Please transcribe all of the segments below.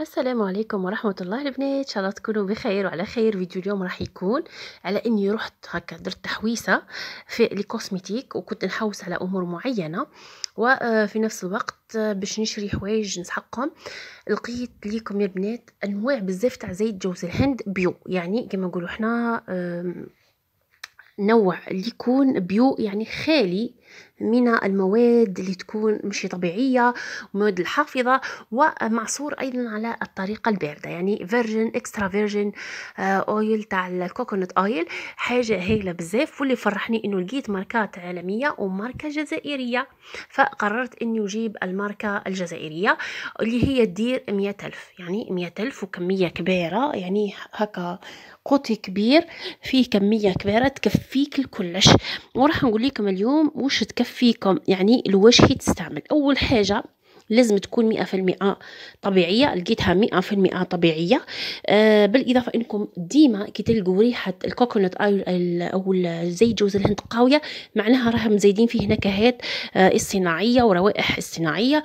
السلام عليكم ورحمة الله البنات ان شاء الله تكونوا بخير وعلى خير فيديو اليوم راح يكون على اني رحت هكا درت تحويسة في الكوسمتيك وكنت نحوس على امور معينة وفي آه، نفس الوقت آه، باش نشري حوايج نسحقهم لقيت ليكم يا البنات انواع بزاف تاع زيت جوز الهند بيو يعني كما نقولوا حنا نوع اللي يكون بيو يعني خالي من المواد اللي تكون مش طبيعية مواد الحافظة ومعصور أيضا على الطريقة الباردة يعني فيرجن اكسترا فيرجن اويل تاع الكوكونات اويل حاجة هايلة بزاف واللي فرحني انه لقيت ماركات عالمية وماركة جزائرية فقررت اني اجيب الماركة الجزائرية اللي هي تدير مية ألف يعني مية ألف وكمية كبيرة يعني هكا قوتي كبير فيه كمية كبيرة تكفيك الكلش وراح نقول لكم اليوم وش باش تكفيكم يعني الوجه تستعمل اول حاجه لازم تكون مئة في المئة طبيعية لقيتها مئة في المئة طبيعية آه بالإضافة أنكم ديما كي تلقوا ريحة الكوكونات أو زيت جوز الهند قاوية معناها راهم مزيدين فيه نكهات آه الصناعية وروائح الصناعية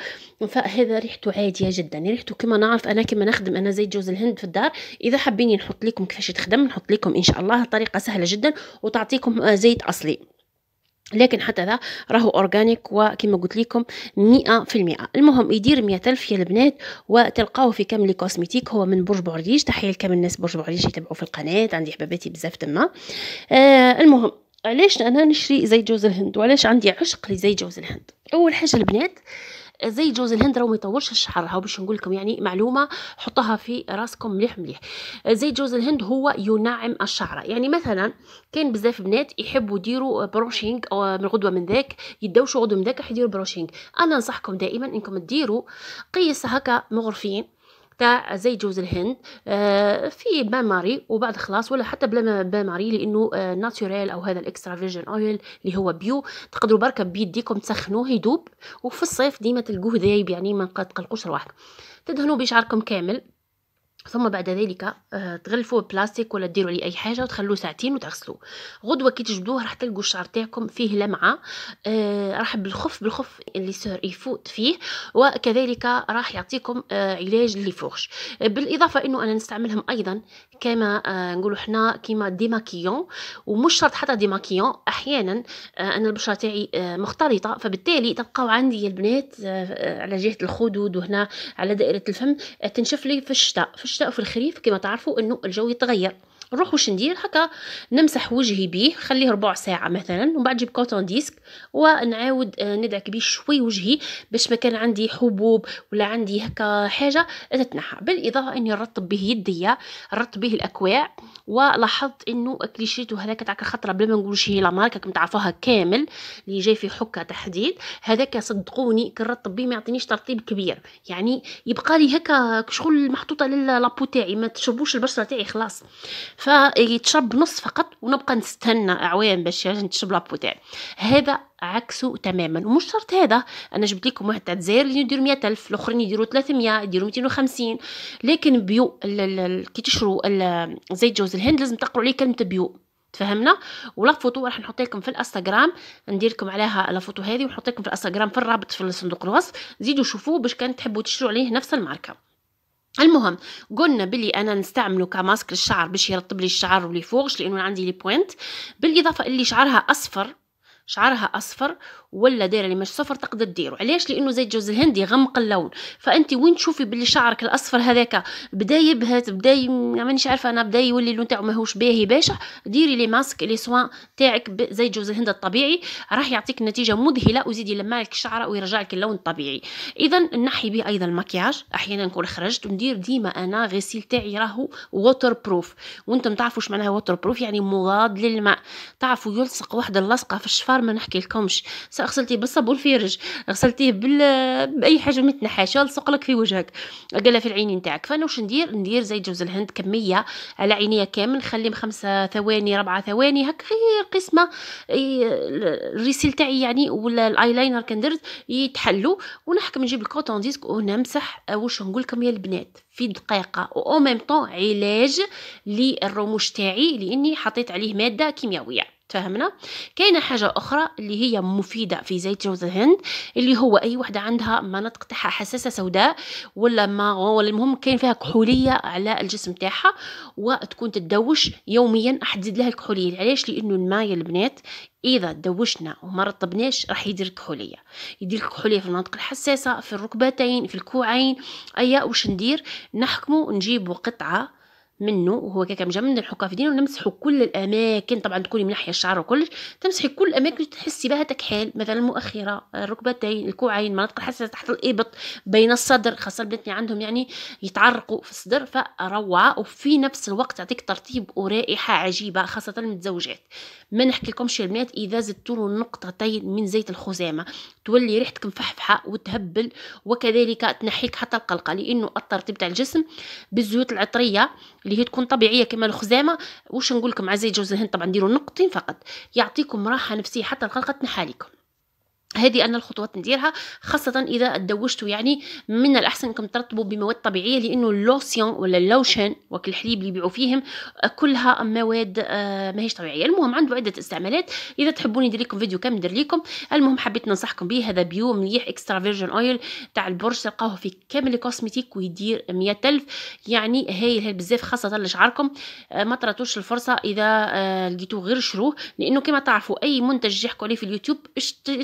فهذا ريحته عادية جدا يعني ريحته كما نعرف أنا كما نخدم أنا زيت جوز الهند في الدار إذا حابين نحط لكم كيفاش تخدم نحط لكم إن شاء الله طريقة سهلة جدا وتعطيكم آه، زيت أصلي لكن حتى ذا راهو اورجانيك وكما قلت لكم 100% المهم يدير 100000 يا البنات وتلقاوه في كامل كوسميتيك هو من برج بعريج تحيه لكامل الناس برج بعريج يتابعوا في القناه عندي حباباتي بزاف تما آه المهم علاش انا نشري زيت جوز الهند وعلاش عندي عشق لزيت جوز الهند اول حاجه البنات زي جوز الهند راه ما يطولش الشعر هاو باش نقول لكم يعني معلومه حطوها في راسكم مليح مليح زي جوز الهند هو ينعم الشعر يعني مثلا كاين بزاف بنات يحبوا يديروا بروشينغ من غدوه من ذاك يدوشوا غدوه من ذاك يديروا بروشينغ انا نصحكم دائما انكم تديروا قيس هكا مغرفين تاع زيت جوز الهند آه، في بان ماري وبعد خلاص ولا حتى بلا بان ماري لانه ناتوريل آه، او هذا الاكسترا فيرجن اويل اللي هو بيو تقدروا بركه بيديكم تسخنوه يدوب وفي الصيف ديما تلقوه ذايب يعني ما تقلقوش رواحكم تدهنوا بشعركم كامل ثم بعد ذلك آه، تغلفوه بلاستيك ولا ديروا عليه اي حاجه وتخلوه ساعتين وتغسلوه غدوه كي تجبدوه راح تلقوا الشعر تاعكم فيه لمعه آه، راح بالخف بالخف اللي صار يفوت فيه وكذلك راح يعطيكم آه، علاج لي فوقش بالاضافه انه انا نستعملهم ايضا كما نقولوا حنا كيما ديماكيون ومش شرط حتى ديماكيون احيانا انا البشره تاعي مختلطه فبالتالي تبقاو عندي البنات على جهه الخدود وهنا على دائره الفم تنشف لي في الشتاء في الشتاء الشتاء وفي الخريف كما تعرفوا انه الجو يتغير نروح واش ندير هكا نمسح وجهي بيه نخليه ربع ساعه مثلا ومن بعد نجيب كوتون ديسك ونعاود آه، ندعك بيه شوي وجهي باش ما كان عندي حبوب ولا عندي هكا حاجه تتنحى بالاضافه اني نرطب به يديا رطب به الاكواع ولاحظت انه كليشيتو هذاك تاع خطره بلا ما نقولوش هي لا ماركه تعرفوها كامل اللي جاي في حكه تحديد هذاك صدقوني كنرطب به ما يعطينيش ترطيب كبير يعني يبقى لي هكا شغل محطوطه للابو تاعي ما تشربوش البشره تاعي خلاص فيتشرب نص فقط ونبقى نستنى اعوام باش نشرب لابو تاعي هذا عكسه تماما ومش شرط هذا انا جبت لكم واحد تاع الجزائر اللي يدير 100000 الاخرين يديروا 300 يديروا 250 لكن بيو كي تشرو زيت جوز الهند لازم تقروا عليه كلمه بيو تفهمنا ولا فوتو راح نحط لكم في الانستغرام ندير لكم عليها لا فوتو هذه ونحط لكم في الانستغرام في الرابط في صندوق الوصف زيدوا شوفوه باش كان تحبوا تشتروا عليه نفس الماركه المهم قلنا بلي انا نستعمله كماسك للشعر باش يرطب لي الشعر ولي فوقش لانه عندي لي بوينت بالاضافه اللي شعرها اصفر شعرها اصفر ولا دايره اللي مش صفر تقدر ديرو علاش لانه زيت جوز الهند يغمق اللون فانت وين تشوفي باللي شعرك الاصفر هذاك بدا يبهت بدا ي... يعني مانيش عارفه انا بدا يولي اللون تاعو ماهوش باهي باشا ديري لي ماسك لي سوان تاعك زيت جوز الهند الطبيعي راح يعطيك نتيجه مذهله وزيدي يلمع لك الشعره ويرجع لك اللون الطبيعي اذا نحي به ايضا المكياج احيانا نكون خرجت وندير ديما انا غسيل تاعي راهو ووتر بروف وانتم تعرفوا اش معناها ووتر بروف يعني مضاد للماء تعرفوا يلصق واحد اللصقه في الشفاه الاخر ما نحكي لكمش غسلتيه بالصابون في رج غسلتيه بال... باي حاجه ما تنحاش لك في وجهك قالها في العينين تاعك فانا واش ندير ندير زي جوز الهند كميه على عينيا كامل نخليهم خمسة ثواني ربعة ثواني هكا غير قسمه الريسيل تاعي يعني ولا الايلاينر كندرت يتحلوا ونحكم نجيب الكوتون ديسك ونمسح واش نقول لكم يا البنات في دقيقه او ميم طون علاج للرموش تاعي لاني حطيت عليه ماده كيميائيه تفهمنا كاينه حاجه اخرى اللي هي مفيده في زيت جوز الهند اللي هو اي وحده عندها مناطق تاعها حساسه سوداء ولا ما ولا المهم كاين فيها كحوليه على الجسم تاعها وتكون تدوش يوميا راح تزيد لها الكحوليه علاش لانه الماء البنات اذا دوشنا وما رطبناش راح يدير كحوليه يدير كحوليه في المناطق الحساسه في الركبتين في الكوعين ايا واش ندير نحكمو نجيبو قطعه منه وهو كيك مجمد نحكها في ونمسحوا كل الاماكن طبعا تكوني من ناحيه الشعر وكلش تمسحي كل الاماكن اللي تحسي بها تكحيل مثلا المؤخره الركبتين الكوعين المناطق الحساسه تحت الابط بين الصدر خاصه البنات اللي عندهم يعني يتعرقوا في الصدر فروعه وفي نفس الوقت تعطيك ترطيب ورائحه عجيبه خاصه المتزوجات ما نحكي لكمش البنات اذا زدتوا نقطتين من زيت الخزامه تولي ريحتك مفحفحه وتهبل وكذلك تنحيك حتى القلقه لانه الترطيب تاع الجسم بالزيوت العطريه اللي هي تكون طبيعيه كما الخزامه واش نقول لكم اعزائي جوز الهند طبعا ديروا نقطتين فقط يعطيكم راحه نفسيه حتى القلقه تنحاليكم هذه أنا الخطوات نديرها خاصة إذا تدوشتوا يعني من الأحسن أنكم ترطبوا بمواد طبيعية لأنه اللوسيون ولا اللوشن وكل الحليب اللي يبيعوا فيهم آه، كلها مواد آه، ماهيش طبيعية المهم عنده عدة استعمالات إذا تحبوني ندير لكم فيديو كامل ندير لكم المهم حبيت ننصحكم به هذا بيو مليح اكسترا فيرجن اويل تاع البرج تلقاوه في كامل الكوسمتيك ويدير مية ألف يعني هايل هايل بزاف خاصة لشعركم آه، ما طراتوش الفرصة إذا لقيتوه غير شروه لأنه كما تعرفوا أي منتج يحكوا عليه في اليوتيوب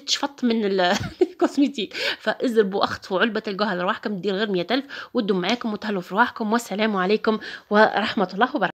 تشفط من الكوزميتيك فازربوا اخطفوا علبه الجوهر لرواحكم دير غير مية الف ودوا معاكم وتهلوا في رواحكم والسلام عليكم ورحمه الله وبركاته